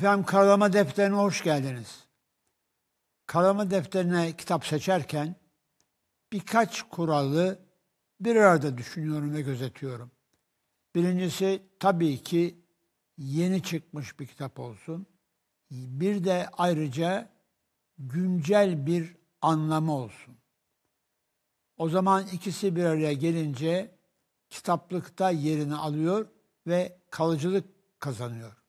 Efendim karalama defterine hoş geldiniz. Karalama defterine kitap seçerken birkaç kuralı bir arada düşünüyorum ve gözetiyorum. Birincisi tabii ki yeni çıkmış bir kitap olsun. Bir de ayrıca güncel bir anlamı olsun. O zaman ikisi bir araya gelince kitaplıkta yerini alıyor ve kalıcılık kazanıyor.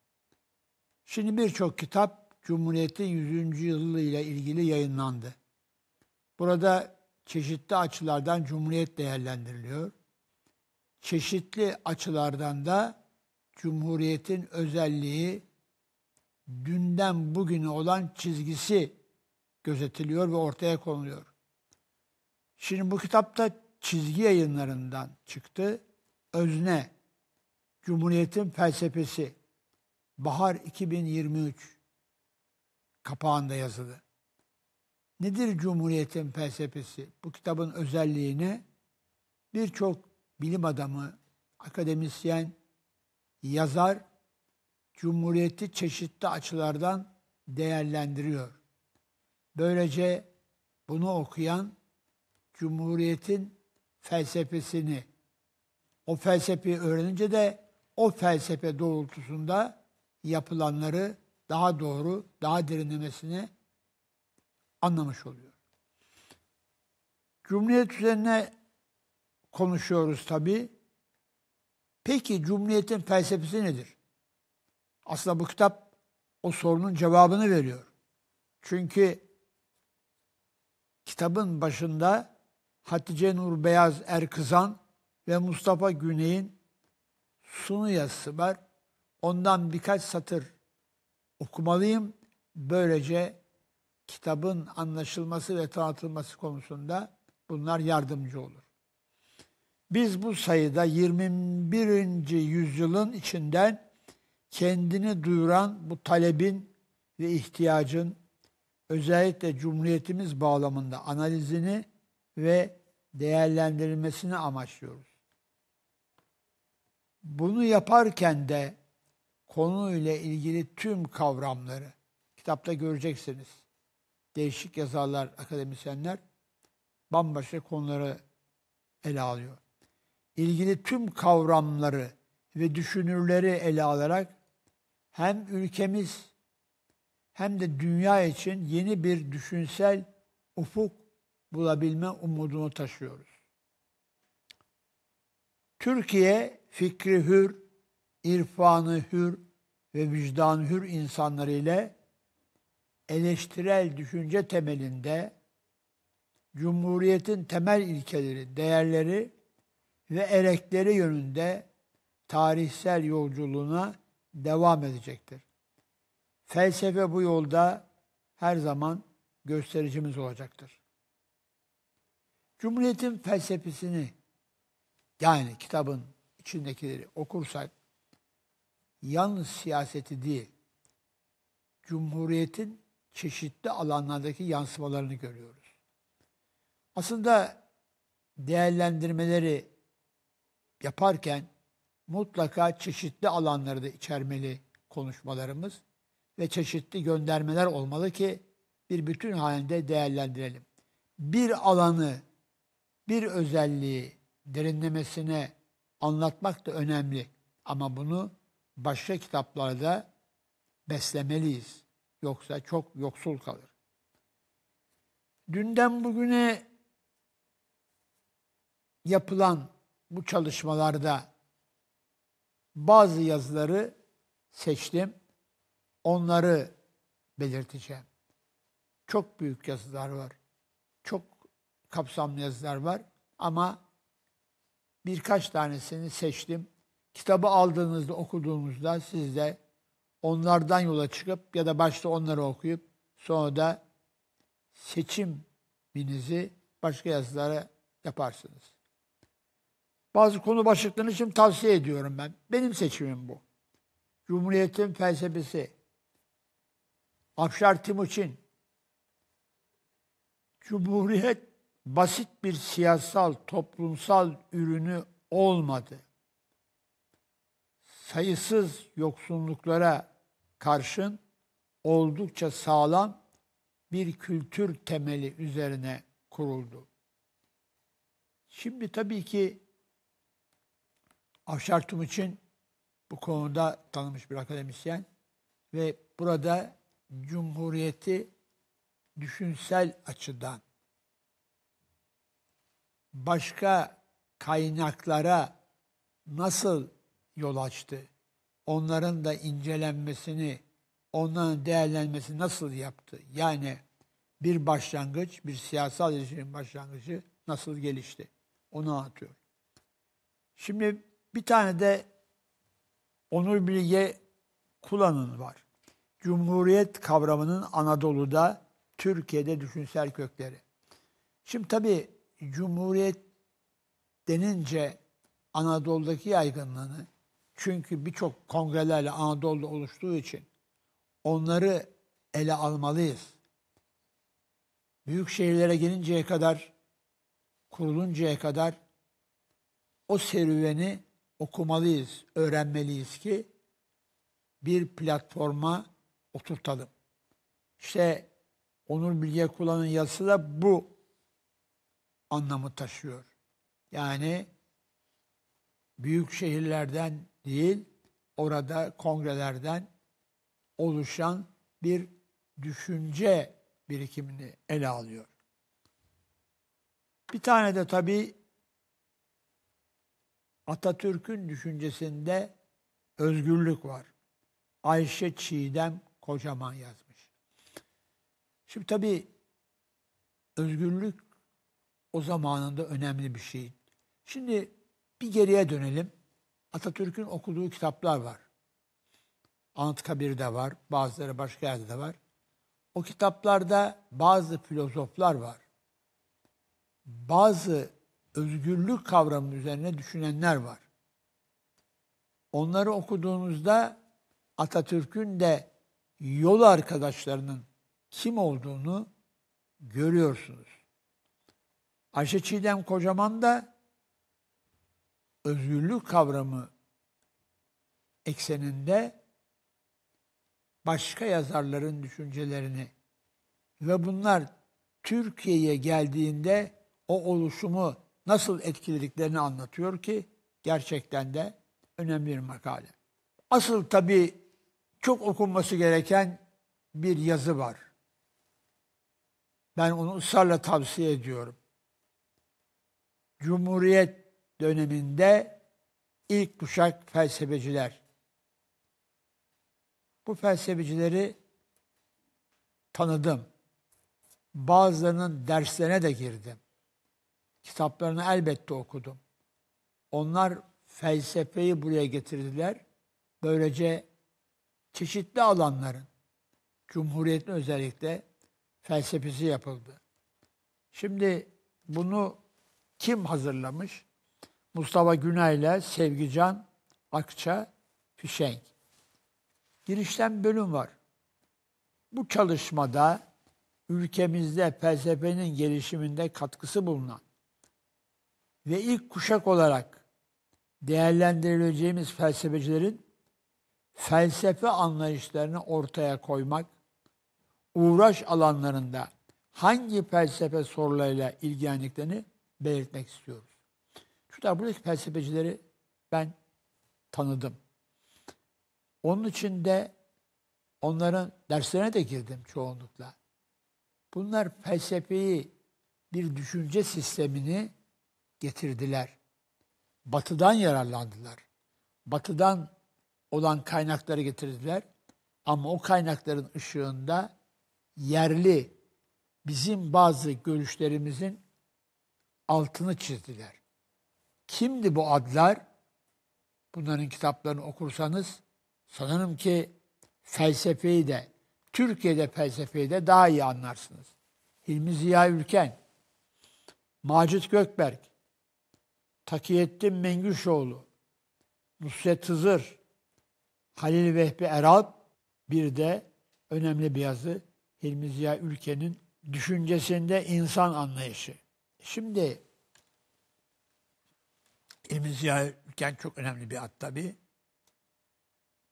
Şimdi birçok kitap Cumhuriyet'in 100. ile ilgili yayınlandı. Burada çeşitli açılardan Cumhuriyet değerlendiriliyor. Çeşitli açılardan da Cumhuriyet'in özelliği dünden bugüne olan çizgisi gözetiliyor ve ortaya konuluyor. Şimdi bu kitapta çizgi yayınlarından çıktı. Özne, Cumhuriyet'in felsefesi, Bahar 2023 kapağında yazılı. Nedir Cumhuriyet'in felsefesi? Bu kitabın özelliğini birçok bilim adamı, akademisyen, yazar Cumhuriyeti çeşitli açılardan değerlendiriyor. Böylece bunu okuyan Cumhuriyet'in felsefesini, o felsefeyi öğrenince de o felsefe doğrultusunda yapılanları daha doğru, daha derinlemesine anlamış oluyor. Cumhuriyet üzerine konuşuyoruz tabi. Peki Cumhuriyet'in felsefesi nedir? Aslında bu kitap o sorunun cevabını veriyor. Çünkü kitabın başında Hatice Nur Beyaz Erkızan ve Mustafa Güney'in sunu yazısı var. Ondan birkaç satır okumalıyım. Böylece kitabın anlaşılması ve tanıtılması konusunda bunlar yardımcı olur. Biz bu sayıda 21. yüzyılın içinden kendini duyuran bu talebin ve ihtiyacın özellikle cumhuriyetimiz bağlamında analizini ve değerlendirilmesini amaçlıyoruz. Bunu yaparken de konuyla ilgili tüm kavramları kitapta göreceksiniz. Değişik yazarlar, akademisyenler bambaşka konuları ele alıyor. İlgili tüm kavramları ve düşünürleri ele alarak hem ülkemiz hem de dünya için yeni bir düşünsel ufuk bulabilme umudunu taşıyoruz. Türkiye fikri hür, irfanı hür ve vicdan hür insanları ile eleştirel düşünce temelinde Cumhuriyetin temel ilkeleri, değerleri ve erekleri yönünde tarihsel yolculuğuna devam edecektir. Felsefe bu yolda her zaman göstericimiz olacaktır. Cumhuriyetin felsefesini yani kitabın içindekileri okursak yan siyaseti değil, Cumhuriyet'in çeşitli alanlardaki yansımalarını görüyoruz. Aslında değerlendirmeleri yaparken mutlaka çeşitli alanları da içermeli konuşmalarımız ve çeşitli göndermeler olmalı ki bir bütün halinde değerlendirelim. Bir alanı, bir özelliği derinlemesine anlatmak da önemli ama bunu başka kitaplarda beslemeliyiz. Yoksa çok yoksul kalır. Dünden bugüne yapılan bu çalışmalarda bazı yazıları seçtim. Onları belirteceğim. Çok büyük yazılar var. Çok kapsamlı yazılar var ama birkaç tanesini seçtim kitabı aldığınızda, okuduğunuzda siz de onlardan yola çıkıp ya da başta onları okuyup sonra da seçiminizi başka yazılara yaparsınız. Bazı konu başlıklarını şimdi tavsiye ediyorum ben. Benim seçimim bu. Cumhuriyetin felsefesi, Afşar Timuçin, Cumhuriyet basit bir siyasal, toplumsal ürünü olmadı sayısız yoksunluklara karşın oldukça sağlam bir kültür temeli üzerine kuruldu. Şimdi tabii ki Avşar için bu konuda tanımış bir akademisyen ve burada Cumhuriyeti düşünsel açıdan başka kaynaklara nasıl yol açtı. Onların da incelenmesini, onların değerlenmesini nasıl yaptı? Yani bir başlangıç, bir siyasal ilişkinin başlangıcı nasıl gelişti? Onu anlatıyor. Şimdi bir tane de Onur Bilge Kulan'ın var. Cumhuriyet kavramının Anadolu'da, Türkiye'de düşünsel kökleri. Şimdi tabii Cumhuriyet denince Anadolu'daki yaygınlığını, çünkü birçok kongrelerle Anadolu'da oluştuğu için onları ele almalıyız. Büyük şehirlere gelinceye kadar, kuruluncaya kadar o serüveni okumalıyız, öğrenmeliyiz ki bir platforma oturtalım. İşte Onur Bilge Kula'nın yazısı da bu anlamı taşıyor. Yani büyük şehirlerden değil, orada kongrelerden oluşan bir düşünce birikimini ele alıyor. Bir tane de tabii Atatürk'ün düşüncesinde özgürlük var. Ayşe Çiğdem kocaman yazmış. Şimdi tabii özgürlük o zamanında önemli bir şey. Şimdi bir geriye dönelim. Atatürk'ün okuduğu kitaplar var. Anıtkabir'de var, bazıları başka yerde de var. O kitaplarda bazı filozoflar var. Bazı özgürlük kavramı üzerine düşünenler var. Onları okuduğunuzda Atatürk'ün de yol arkadaşlarının kim olduğunu görüyorsunuz. Ayşe Çiğdem Kocaman da özgürlük kavramı ekseninde başka yazarların düşüncelerini ve bunlar Türkiye'ye geldiğinde o oluşumu nasıl etkilediklerini anlatıyor ki gerçekten de önemli bir makale. Asıl tabii çok okunması gereken bir yazı var. Ben onu ısrarla tavsiye ediyorum. Cumhuriyet döneminde ilk kuşak felsefeciler. Bu felsefecileri tanıdım. Bazılarının derslerine de girdim. Kitaplarını elbette okudum. Onlar felsefeyi buraya getirdiler. Böylece çeşitli alanların, Cumhuriyet'in özellikle felsefesi yapıldı. Şimdi bunu kim hazırlamış? Mustafa Günayla, ile Sevgican Akça Fişenk. Girişten bölüm var. Bu çalışmada ülkemizde felsefenin gelişiminde katkısı bulunan ve ilk kuşak olarak değerlendirileceğimiz felsefecilerin felsefe anlayışlarını ortaya koymak, uğraş alanlarında hangi felsefe sorularıyla ilgilendiklerini belirtmek istiyoruz. Üsküdar buradaki felsefecileri ben tanıdım. Onun için de onların derslerine de girdim çoğunlukla. Bunlar felsefeyi bir düşünce sistemini getirdiler. Batıdan yararlandılar. Batıdan olan kaynakları getirdiler. Ama o kaynakların ışığında yerli bizim bazı görüşlerimizin altını çizdiler. Kimdi bu adlar? Bunların kitaplarını okursanız sanırım ki felsefeyi de, Türkiye'de felsefeyi de daha iyi anlarsınız. Hilmi Ziya Ülken, Macit Gökberk, Takiyettin Mengüşoğlu, Nusret Hızır, Halil Vehbi Eralp, bir de önemli bir yazı Hilmi Ziya Ülken'in düşüncesinde insan anlayışı. Şimdi İlmi Ziya Ülken çok önemli bir at tabi.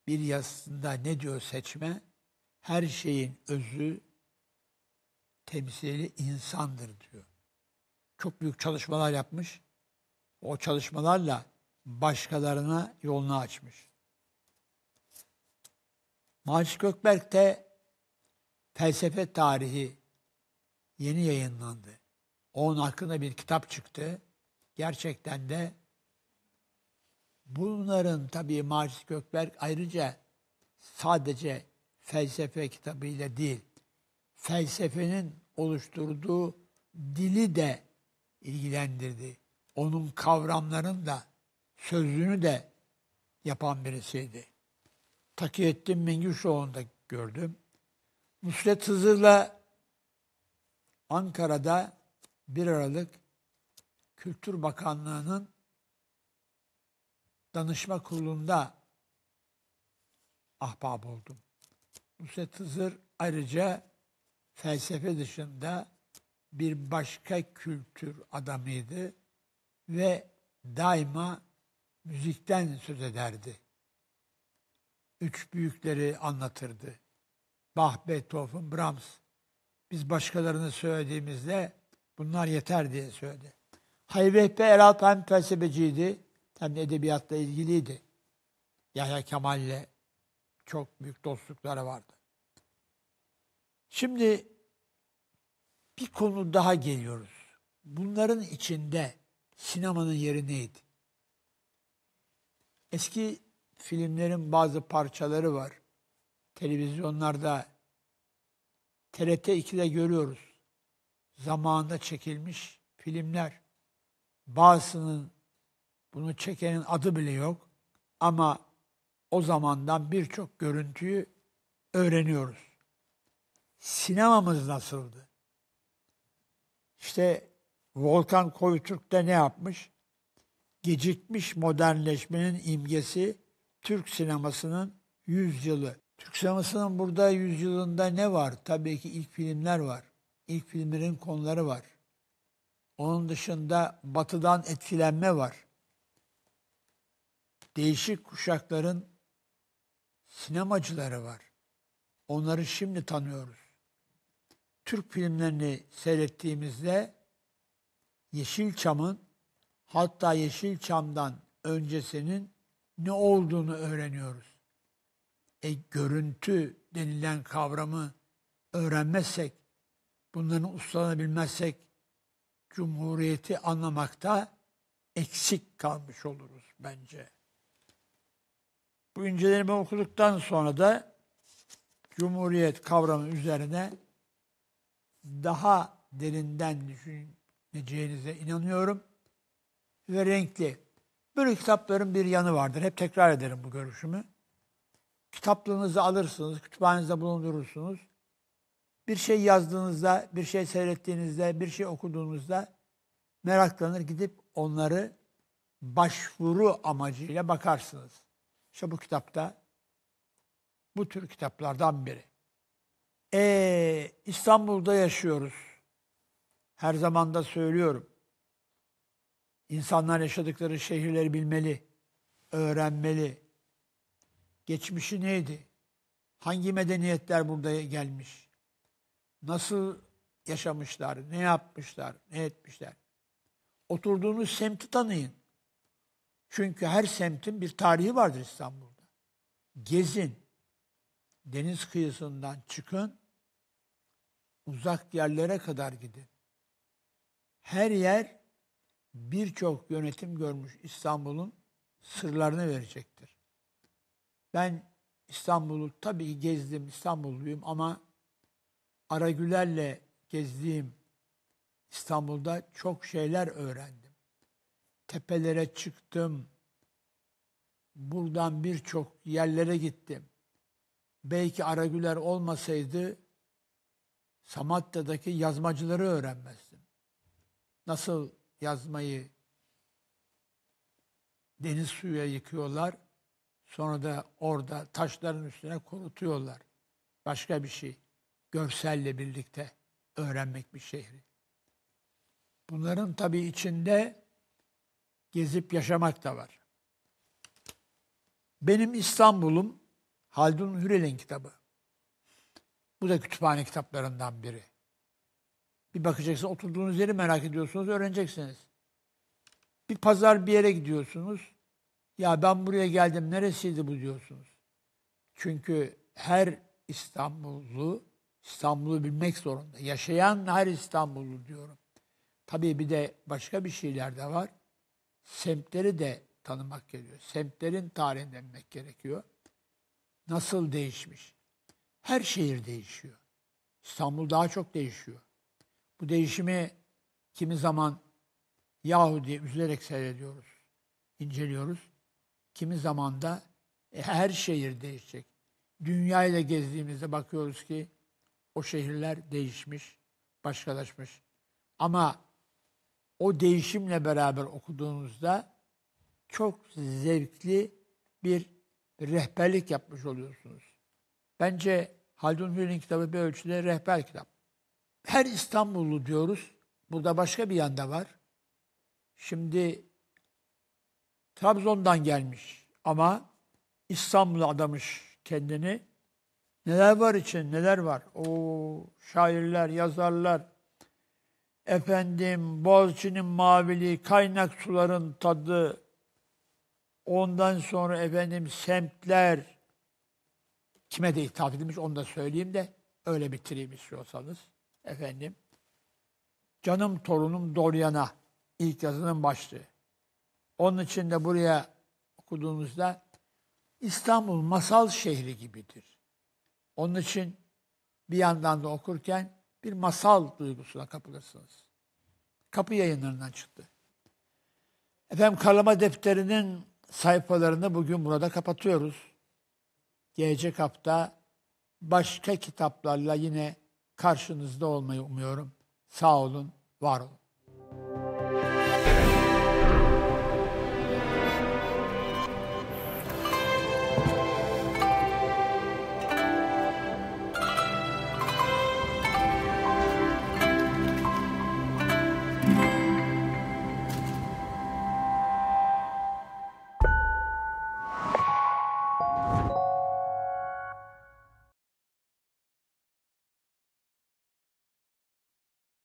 Bir yazısında ne diyor seçme? Her şeyin özü temsili insandır diyor. Çok büyük çalışmalar yapmış. O çalışmalarla başkalarına yolunu açmış. Macit Gökberk de felsefe tarihi yeni yayınlandı. Onun hakkında bir kitap çıktı. Gerçekten de Bunların tabii Macit Gökberk ayrıca sadece felsefe kitabıyla değil, felsefenin oluşturduğu dili de ilgilendirdi. Onun kavramların da sözünü de yapan birisiydi. Takiyettin Mengüşoğlu'nu da gördüm. Nusret Hızır'la Ankara'da 1 Aralık Kültür Bakanlığı'nın danışma kurulunda ahbap oldum. Nusret Hızır ayrıca felsefe dışında bir başka kültür adamıydı ve daima müzikten söz ederdi. Üç büyükleri anlatırdı. Bach, Beethoven, Brahms. Biz başkalarını söylediğimizde bunlar yeter diye söyledi. Hayri Vehbi hem felsefeciydi Tabi edebiyatla ilgiliydi. Yahya Kemal'le çok büyük dostlukları vardı. Şimdi bir konu daha geliyoruz. Bunların içinde sinemanın yeri neydi? Eski filmlerin bazı parçaları var. Televizyonlarda TRT 2'de görüyoruz. Zamanında çekilmiş filmler. Bazısının bunu çekenin adı bile yok. Ama o zamandan birçok görüntüyü öğreniyoruz. Sinemamız nasıldı? İşte Volkan Koyutürk de ne yapmış? Gecikmiş modernleşmenin imgesi Türk sinemasının yüzyılı. Türk sinemasının burada yüzyılında ne var? Tabii ki ilk filmler var. İlk filmlerin konuları var. Onun dışında batıdan etkilenme var değişik kuşakların sinemacıları var. Onları şimdi tanıyoruz. Türk filmlerini seyrettiğimizde Yeşilçam'ın hatta Yeşilçam'dan öncesinin ne olduğunu öğreniyoruz. E görüntü denilen kavramı öğrenmezsek, bunların ustalanabilmezsek Cumhuriyeti anlamakta eksik kalmış oluruz bence. Bu incelemeyi okuduktan sonra da Cumhuriyet kavramı üzerine daha derinden düşüneceğinize inanıyorum ve renkli. Böyle kitapların bir yanı vardır. Hep tekrar ederim bu görüşümü. Kitaplığınızı alırsınız, kütüphanenizde bulundurursunuz. Bir şey yazdığınızda, bir şey seyrettiğinizde, bir şey okuduğunuzda meraklanır gidip onları başvuru amacıyla bakarsınız. İşte bu kitapta bu tür kitaplardan biri. E, İstanbul'da yaşıyoruz. Her zaman da söylüyorum. İnsanlar yaşadıkları şehirleri bilmeli, öğrenmeli. Geçmişi neydi? Hangi medeniyetler burada gelmiş? Nasıl yaşamışlar, ne yapmışlar, ne etmişler? Oturduğunuz semti tanıyın. Çünkü her semtin bir tarihi vardır İstanbul'da. Gezin. Deniz kıyısından çıkın. Uzak yerlere kadar gidin. Her yer birçok yönetim görmüş İstanbul'un sırlarını verecektir. Ben İstanbul'u tabii gezdim, İstanbulluyum ama Aragüler'le gezdiğim İstanbul'da çok şeyler öğrendim tepelere çıktım. Buradan birçok yerlere gittim. Belki Aragüler olmasaydı Samatya'daki yazmacıları öğrenmezdim. Nasıl yazmayı deniz suya yıkıyorlar, sonra da orada taşların üstüne kurutuyorlar. Başka bir şey. Görselle birlikte öğrenmek bir şehri. Bunların tabii içinde gezip yaşamak da var. Benim İstanbul'um Haldun Hürel'in kitabı. Bu da kütüphane kitaplarından biri. Bir bakacaksınız oturduğunuz yeri merak ediyorsunuz, öğreneceksiniz. Bir pazar bir yere gidiyorsunuz. Ya ben buraya geldim, neresiydi bu diyorsunuz. Çünkü her İstanbullu İstanbul'u bilmek zorunda. Yaşayan her İstanbullu diyorum. Tabii bir de başka bir şeyler de var semtleri de tanımak gerekiyor. Semtlerin tarihini bilmek gerekiyor. Nasıl değişmiş? Her şehir değişiyor. İstanbul daha çok değişiyor. Bu değişimi kimi zaman Yahudi üzülerek seyrediyoruz, inceliyoruz. Kimi zaman da e, her şehir değişecek. Dünyayla gezdiğimizde bakıyoruz ki o şehirler değişmiş, başkalaşmış. Ama o değişimle beraber okuduğunuzda çok zevkli bir rehberlik yapmış oluyorsunuz. Bence Haldun Hürri'nin kitabı bir ölçüde rehber kitap. Her İstanbullu diyoruz. Burada başka bir yanda var. Şimdi Trabzon'dan gelmiş ama İstanbul'a adamış kendini. Neler var için neler var. O şairler, yazarlar, efendim Boğaziçi'nin maviliği, kaynak suların tadı, ondan sonra efendim semtler, kime de hitap edilmiş onu da söyleyeyim de öyle bitireyim istiyorsanız. Efendim, canım torunum Doryan'a ilk yazının başlığı. Onun için de buraya okuduğunuzda İstanbul masal şehri gibidir. Onun için bir yandan da okurken bir masal duygusuna kapılırsınız. Kapı yayınlarından çıktı. Efendim Karlama Defteri'nin sayfalarını bugün burada kapatıyoruz. Gelecek hafta başka kitaplarla yine karşınızda olmayı umuyorum. Sağ olun, var olun.